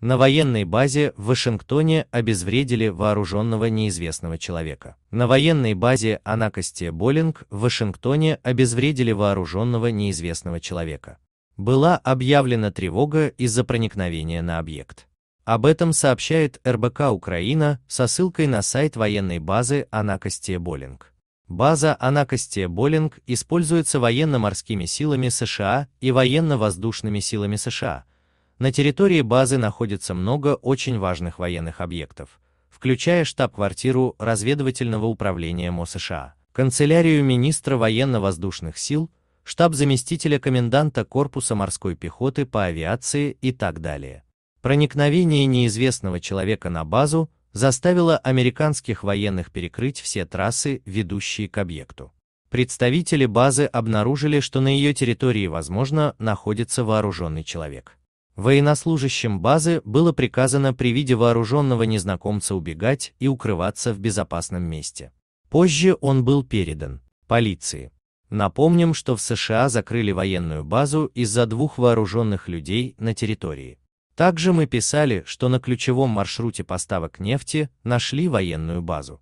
На военной базе в Вашингтоне обезвредили вооруженного неизвестного человека. На военной базе Анакости Боллинг в Вашингтоне обезвредили вооруженного неизвестного человека. Была объявлена тревога из-за проникновения на объект. Об этом сообщает РБК Украина со ссылкой на сайт военной базы Анакости Боллинг. База Анакости Боллинг используется военно-морскими силами США и военно-воздушными силами США – на территории базы находится много очень важных военных объектов, включая штаб-квартиру разведывательного управления МО США, канцелярию министра военно-воздушных сил, штаб заместителя коменданта корпуса морской пехоты по авиации и так далее. Проникновение неизвестного человека на базу заставило американских военных перекрыть все трассы, ведущие к объекту. Представители базы обнаружили, что на ее территории, возможно, находится вооруженный человек. Военнослужащим базы было приказано при виде вооруженного незнакомца убегать и укрываться в безопасном месте. Позже он был передан полиции. Напомним, что в США закрыли военную базу из-за двух вооруженных людей на территории. Также мы писали, что на ключевом маршруте поставок нефти нашли военную базу.